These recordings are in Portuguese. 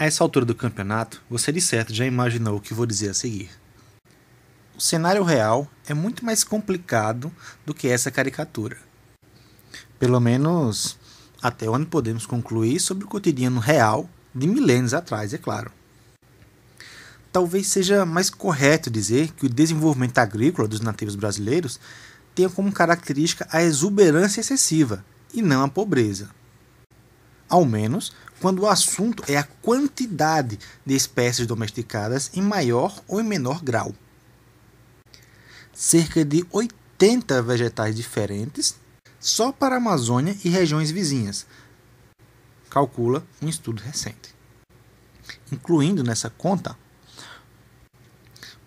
A essa altura do campeonato, você de certo já imaginou o que vou dizer a seguir. O cenário real é muito mais complicado do que essa caricatura. Pelo menos até onde podemos concluir sobre o cotidiano real de milênios atrás, é claro. Talvez seja mais correto dizer que o desenvolvimento agrícola dos nativos brasileiros tenha como característica a exuberância excessiva e não a pobreza. Ao menos quando o assunto é a quantidade de espécies domesticadas em maior ou em menor grau. Cerca de 80 vegetais diferentes só para a Amazônia e regiões vizinhas, calcula um estudo recente. Incluindo nessa conta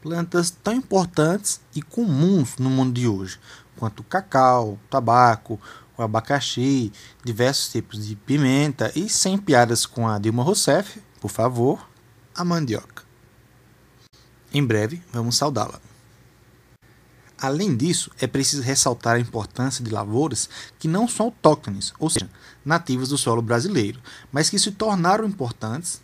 plantas tão importantes e comuns no mundo de hoje, quanto cacau, tabaco, abacaxi, diversos tipos de pimenta e sem piadas com a Dilma Rousseff, por favor, a mandioca. Em breve vamos saudá-la. Além disso, é preciso ressaltar a importância de lavouras que não são autóctones, ou seja, nativas do solo brasileiro, mas que se tornaram importantes,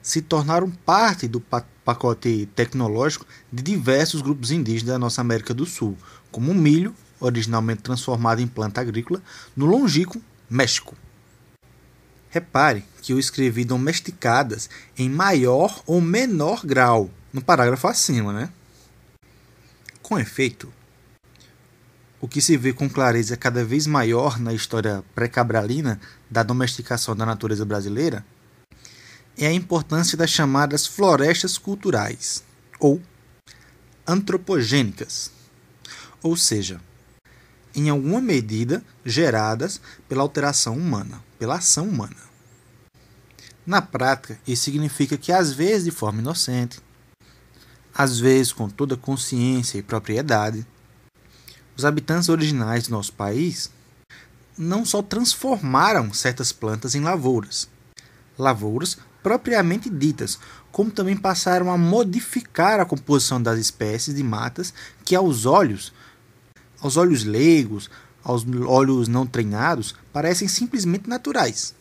se tornaram parte do pacote tecnológico de diversos grupos indígenas da nossa América do Sul, como o milho originalmente transformada em planta agrícola, no longínquo México. Repare que eu escrevi domesticadas em maior ou menor grau, no parágrafo acima, né? Com efeito, o que se vê com clareza cada vez maior na história pré-cabralina da domesticação da natureza brasileira é a importância das chamadas florestas culturais, ou antropogênicas. Ou seja, em alguma medida geradas pela alteração humana, pela ação humana. Na prática, isso significa que às vezes de forma inocente, às vezes com toda consciência e propriedade, os habitantes originais do nosso país não só transformaram certas plantas em lavouras, lavouras propriamente ditas, como também passaram a modificar a composição das espécies de matas que, aos olhos, aos olhos leigos, aos olhos não treinados, parecem simplesmente naturais.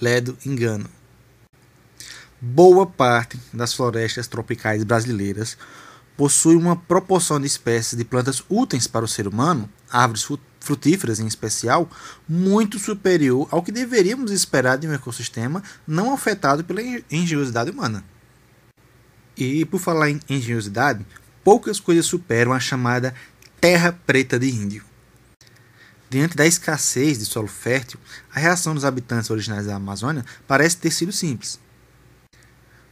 Ledo engano. Boa parte das florestas tropicais brasileiras possui uma proporção de espécies de plantas úteis para o ser humano, árvores frutíferas em especial, muito superior ao que deveríamos esperar de um ecossistema não afetado pela engenhosidade humana. E por falar em engenhosidade, poucas coisas superam a chamada terra preta de índio. Diante da escassez de solo fértil, a reação dos habitantes originais da Amazônia parece ter sido simples.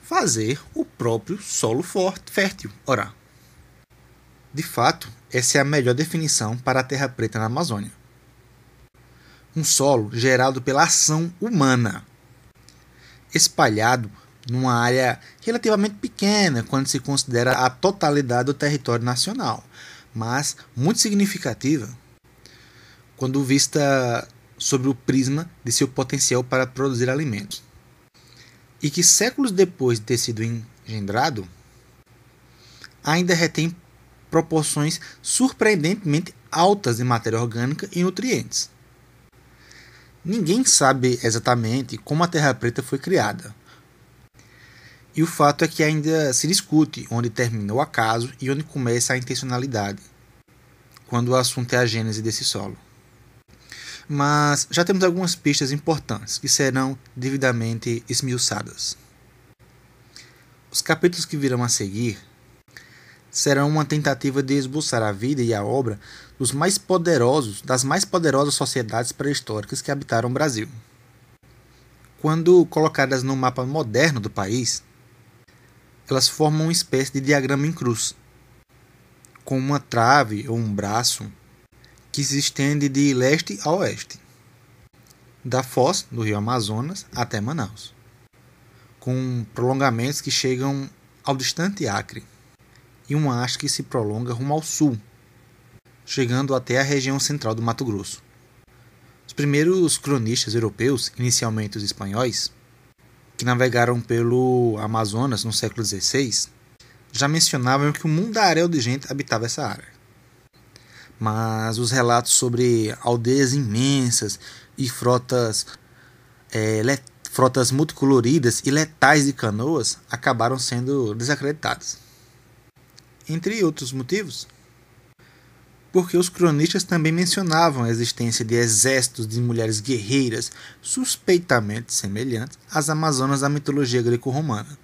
Fazer o próprio solo forte, fértil, ora. De fato, essa é a melhor definição para a terra preta na Amazônia. Um solo gerado pela ação humana, espalhado numa área relativamente pequena quando se considera a totalidade do território nacional, mas muito significativa quando vista sobre o prisma de seu potencial para produzir alimentos. E que séculos depois de ter sido engendrado, ainda retém proporções surpreendentemente altas de matéria orgânica e nutrientes. Ninguém sabe exatamente como a Terra Preta foi criada, e o fato é que ainda se discute onde termina o acaso e onde começa a intencionalidade, quando o assunto é a gênese desse solo. Mas já temos algumas pistas importantes que serão devidamente esmiuçadas. Os capítulos que virão a seguir serão uma tentativa de esboçar a vida e a obra dos mais poderosos, das mais poderosas sociedades pré-históricas que habitaram o Brasil. Quando colocadas no mapa moderno do país, elas formam uma espécie de diagrama em cruz, com uma trave ou um braço que se estende de leste a oeste, da foz do rio Amazonas até Manaus, com prolongamentos que chegam ao distante Acre e uma haste que se prolonga rumo ao sul, chegando até a região central do Mato Grosso. Os primeiros cronistas europeus, inicialmente os espanhóis, que navegaram pelo Amazonas no século XVI, já mencionavam que um mundaréu de gente habitava essa área. Mas os relatos sobre aldeias imensas e frotas, é, frotas multicoloridas e letais de canoas acabaram sendo desacreditados. Entre outros motivos, porque os cronistas também mencionavam a existência de exércitos de mulheres guerreiras suspeitamente semelhantes às amazonas da mitologia greco-romana.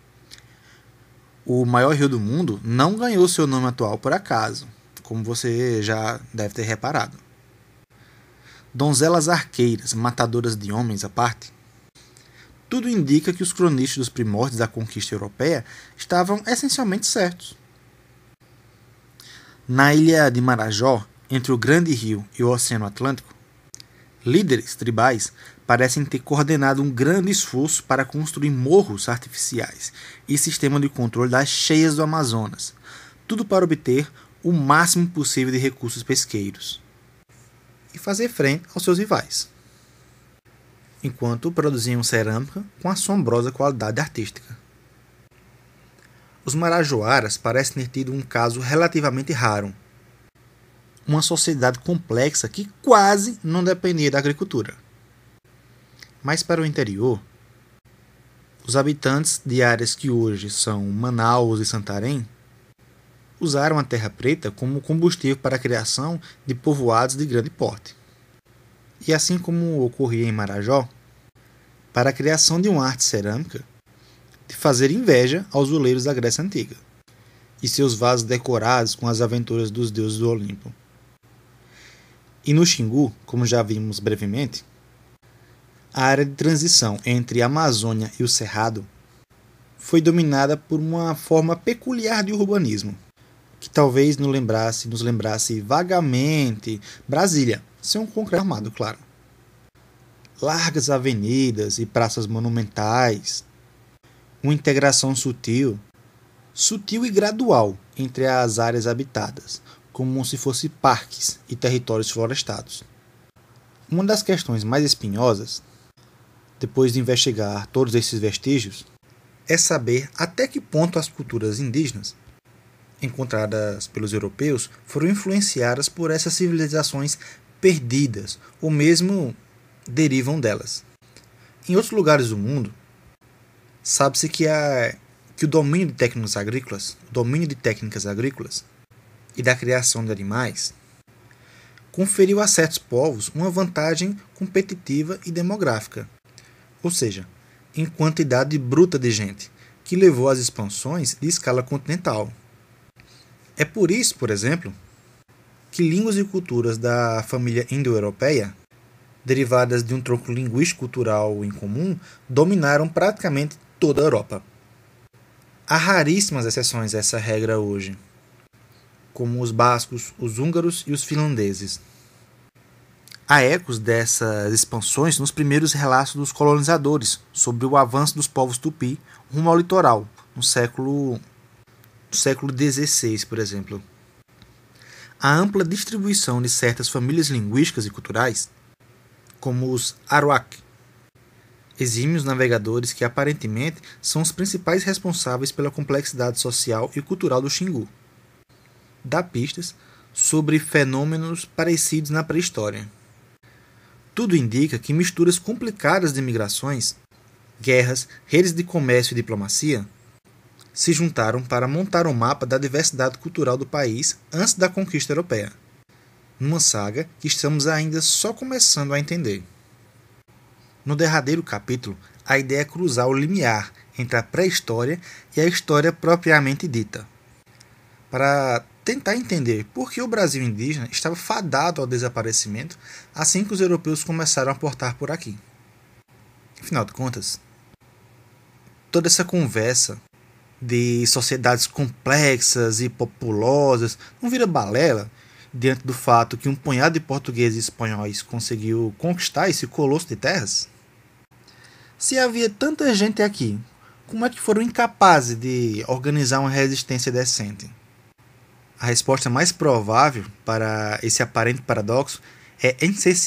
O maior rio do mundo não ganhou seu nome atual por acaso, como você já deve ter reparado. Donzelas arqueiras, matadoras de homens à parte, tudo indica que os cronistas dos primórdios da conquista europeia estavam essencialmente certos. Na ilha de Marajó, entre o Grande Rio e o Oceano Atlântico, líderes tribais parecem ter coordenado um grande esforço para construir morros artificiais e sistema de controle das cheias do Amazonas, tudo para obter o máximo possível de recursos pesqueiros e fazer frente aos seus rivais, enquanto produziam cerâmica com assombrosa qualidade artística. Os marajoaras parecem ter tido um caso relativamente raro. Uma sociedade complexa que quase não dependia da agricultura. Mas para o interior, os habitantes de áreas que hoje são Manaus e Santarém usaram a terra preta como combustível para a criação de povoados de grande porte. E assim como ocorria em Marajó, para a criação de uma arte cerâmica, de fazer inveja aos oleiros da Grécia Antiga e seus vasos decorados com as aventuras dos deuses do Olimpo. E no Xingu, como já vimos brevemente, a área de transição entre a Amazônia e o Cerrado foi dominada por uma forma peculiar de urbanismo, que talvez nos lembrasse, nos lembrasse vagamente Brasília, sem um concreto armado, claro. Largas avenidas e praças monumentais, uma integração sutil, sutil e gradual entre as áreas habitadas, como se fossem parques e territórios florestados. Uma das questões mais espinhosas, depois de investigar todos esses vestígios, é saber até que ponto as culturas indígenas, encontradas pelos europeus, foram influenciadas por essas civilizações perdidas ou mesmo derivam delas. Em outros lugares do mundo, sabe-se que, a, que o domínio de técnicas agrícolas, domínio de técnicas agrícolas e da criação de animais, conferiu a certos povos uma vantagem competitiva e demográfica, ou seja, em quantidade bruta de gente, que levou às expansões de escala continental. É por isso, por exemplo, que línguas e culturas da família indo-europeia, derivadas de um tronco linguístico cultural em comum, dominaram praticamente toda a Europa. Há raríssimas exceções a essa regra hoje, como os bascos, os húngaros e os finlandeses. Há ecos dessas expansões nos primeiros relatos dos colonizadores sobre o avanço dos povos tupi rumo ao litoral, no século, século XVI, por exemplo. A ampla distribuição de certas famílias linguísticas e culturais, como os Aruak, exímios navegadores que aparentemente são os principais responsáveis pela complexidade social e cultural do Xingu. Dá pistas sobre fenômenos parecidos na pré-história. Tudo indica que misturas complicadas de migrações, guerras, redes de comércio e diplomacia se juntaram para montar um mapa da diversidade cultural do país antes da conquista europeia, numa saga que estamos ainda só começando a entender. No derradeiro capítulo, a ideia é cruzar o limiar entre a pré-história e a história propriamente dita. Para tentar entender por que o Brasil indígena estava fadado ao desaparecimento assim que os europeus começaram a portar por aqui. Afinal de contas, toda essa conversa de sociedades complexas e populosas não vira balela diante do fato que um punhado de portugueses e espanhóis conseguiu conquistar esse colosso de terras? Se havia tanta gente aqui, como é que foram incapazes de organizar uma resistência decente? A resposta mais provável para esse aparente paradoxo é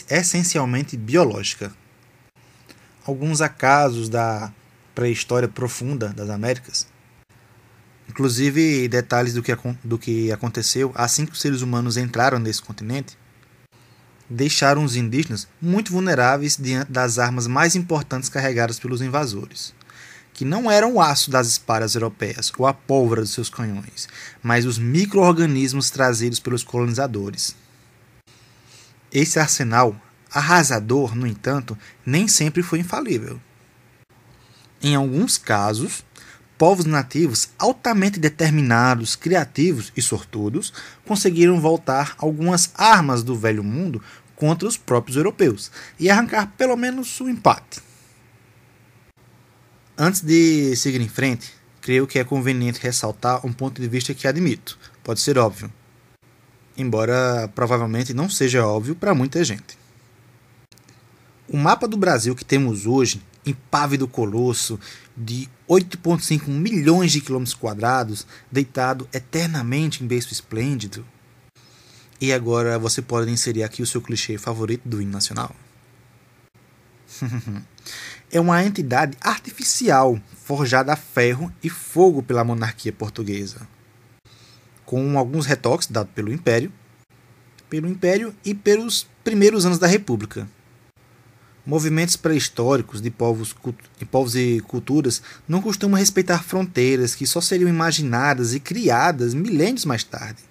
essencialmente biológica. Alguns acasos da pré-história profunda das Américas, inclusive detalhes do que, do que aconteceu assim que os seres humanos entraram nesse continente, deixaram os indígenas muito vulneráveis diante das armas mais importantes carregadas pelos invasores, que não eram o aço das espadas europeias ou a pólvora dos seus canhões, mas os microorganismos trazidos pelos colonizadores. Esse arsenal arrasador, no entanto, nem sempre foi infalível. Em alguns casos, povos nativos altamente determinados, criativos e sortudos conseguiram voltar algumas armas do velho mundo contra os próprios europeus e arrancar pelo menos um empate. Antes de seguir em frente, creio que é conveniente ressaltar um ponto de vista que admito, pode ser óbvio, embora provavelmente não seja óbvio para muita gente. O mapa do Brasil que temos hoje, impávido colosso de 8,5 milhões de quilômetros quadrados, deitado eternamente em berço esplêndido, e agora você pode inserir aqui o seu clichê favorito do hino nacional. é uma entidade artificial forjada a ferro e fogo pela monarquia portuguesa, com alguns retoques dados pelo Império, pelo Império e pelos primeiros anos da República. Movimentos pré-históricos de povos, de povos e culturas não costumam respeitar fronteiras que só seriam imaginadas e criadas milênios mais tarde.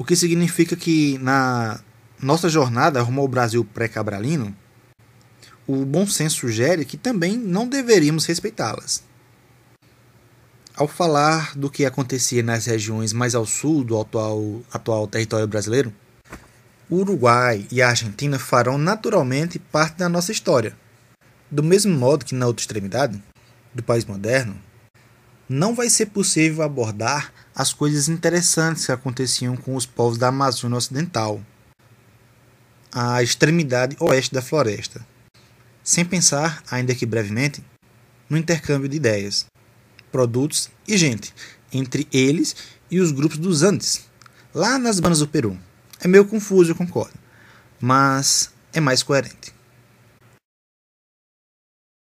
O que significa que na nossa jornada rumo ao Brasil pré-cabralino, o bom senso sugere que também não deveríamos respeitá-las. Ao falar do que acontecia nas regiões mais ao sul do atual, atual território brasileiro, o Uruguai e a Argentina farão naturalmente parte da nossa história. Do mesmo modo que na outra extremidade do país moderno, não vai ser possível abordar as coisas interessantes que aconteciam com os povos da Amazônia Ocidental, a extremidade oeste da floresta, sem pensar, ainda que brevemente, no intercâmbio de ideias, produtos e gente entre eles e os grupos dos Andes, lá nas bandas do Peru. É meio confuso, eu concordo, mas é mais coerente.